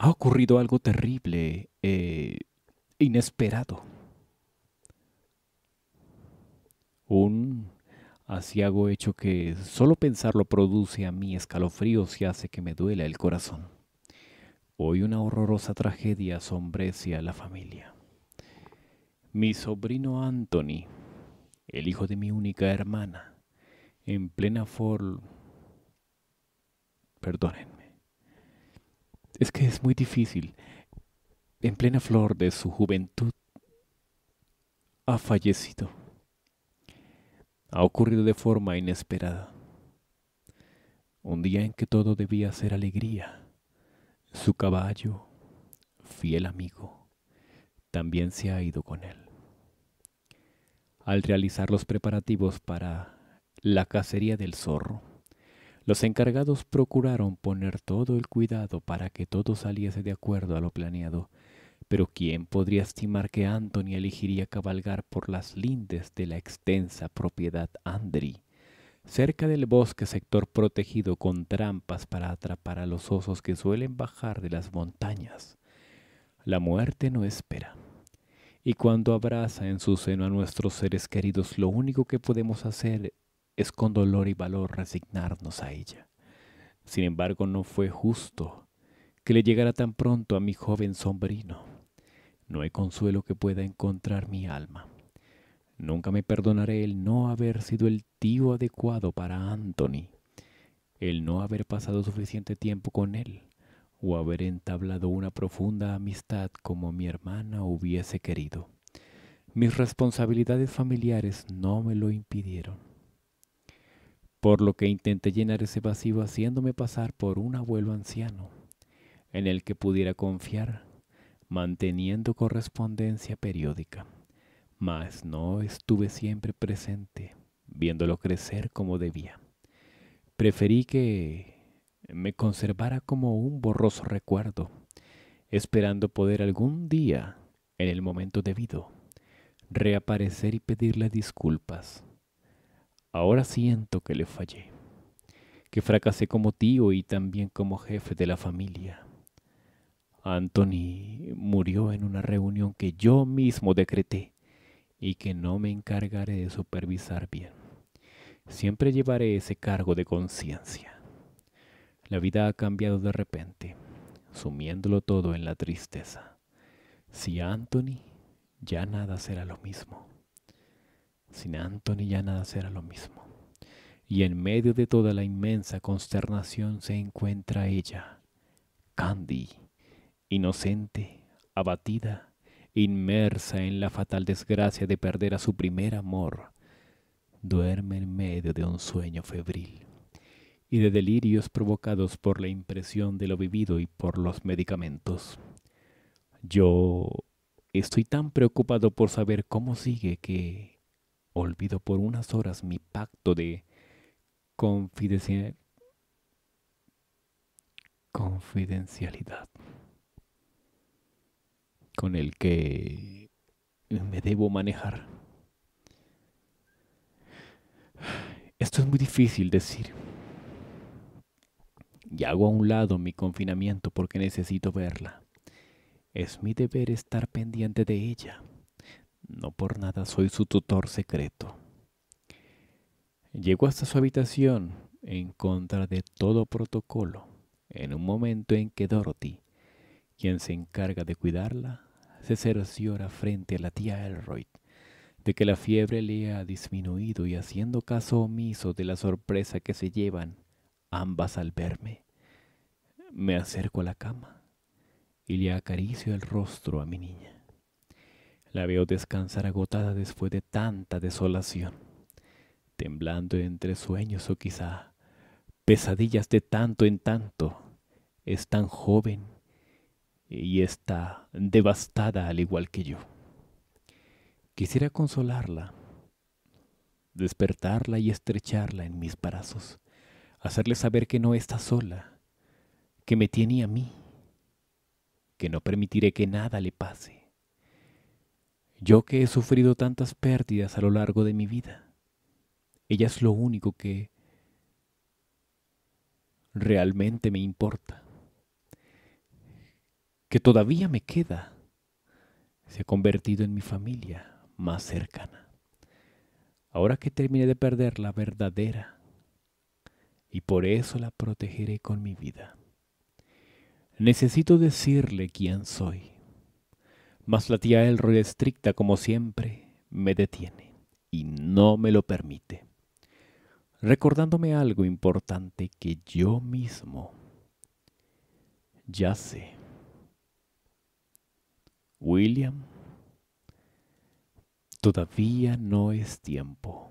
ha ocurrido algo terrible, e... inesperado. Un asiago hecho que solo pensarlo produce a mí escalofríos y hace que me duela el corazón. Hoy una horrorosa tragedia asombrece a la familia. Mi sobrino Anthony, el hijo de mi única hermana, en plena for... Perdonen. Es que es muy difícil, en plena flor de su juventud, ha fallecido. Ha ocurrido de forma inesperada. Un día en que todo debía ser alegría. Su caballo, fiel amigo, también se ha ido con él. Al realizar los preparativos para la cacería del zorro, los encargados procuraron poner todo el cuidado para que todo saliese de acuerdo a lo planeado, pero ¿quién podría estimar que Anthony elegiría cabalgar por las lindes de la extensa propiedad Andri? Cerca del bosque sector protegido con trampas para atrapar a los osos que suelen bajar de las montañas. La muerte no espera. Y cuando abraza en su seno a nuestros seres queridos, lo único que podemos hacer es con dolor y valor resignarnos a ella. Sin embargo, no fue justo que le llegara tan pronto a mi joven sombrino. No hay consuelo que pueda encontrar mi alma. Nunca me perdonaré el no haber sido el tío adecuado para Anthony, el no haber pasado suficiente tiempo con él, o haber entablado una profunda amistad como mi hermana hubiese querido. Mis responsabilidades familiares no me lo impidieron por lo que intenté llenar ese vacío haciéndome pasar por un abuelo anciano, en el que pudiera confiar, manteniendo correspondencia periódica. Mas no estuve siempre presente, viéndolo crecer como debía. Preferí que me conservara como un borroso recuerdo, esperando poder algún día, en el momento debido, reaparecer y pedirle disculpas Ahora siento que le fallé, que fracasé como tío y también como jefe de la familia. Anthony murió en una reunión que yo mismo decreté y que no me encargaré de supervisar bien. Siempre llevaré ese cargo de conciencia. La vida ha cambiado de repente, sumiéndolo todo en la tristeza. Si Anthony, ya nada será lo mismo. Sin Anthony ya nada será lo mismo. Y en medio de toda la inmensa consternación se encuentra ella, Candy, inocente, abatida, inmersa en la fatal desgracia de perder a su primer amor. Duerme en medio de un sueño febril y de delirios provocados por la impresión de lo vivido y por los medicamentos. Yo estoy tan preocupado por saber cómo sigue que Olvido por unas horas mi pacto de confidencialidad con el que me debo manejar. Esto es muy difícil decir. Y hago a un lado mi confinamiento porque necesito verla. Es mi deber estar pendiente de ella. No por nada soy su tutor secreto. Llegó hasta su habitación en contra de todo protocolo, en un momento en que Dorothy, quien se encarga de cuidarla, se cerciora frente a la tía Elroyd de que la fiebre le ha disminuido y haciendo caso omiso de la sorpresa que se llevan ambas al verme, me acerco a la cama y le acaricio el rostro a mi niña. La veo descansar agotada después de tanta desolación, temblando entre sueños o quizá pesadillas de tanto en tanto. Es tan joven y está devastada al igual que yo. Quisiera consolarla, despertarla y estrecharla en mis brazos, hacerle saber que no está sola, que me tiene a mí, que no permitiré que nada le pase yo que he sufrido tantas pérdidas a lo largo de mi vida, ella es lo único que realmente me importa. Que todavía me queda, se ha convertido en mi familia más cercana. Ahora que terminé de perder la verdadera, y por eso la protegeré con mi vida. Necesito decirle quién soy mas la tía Elroy, estricta como siempre, me detiene y no me lo permite, recordándome algo importante que yo mismo ya sé. William, todavía no es tiempo.